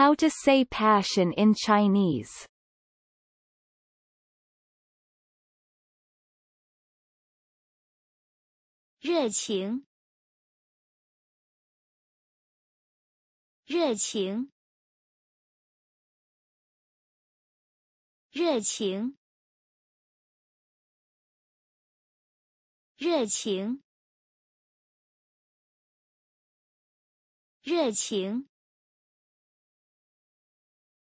How to say passion in Chinese Reqing Reqing Reqing Reqing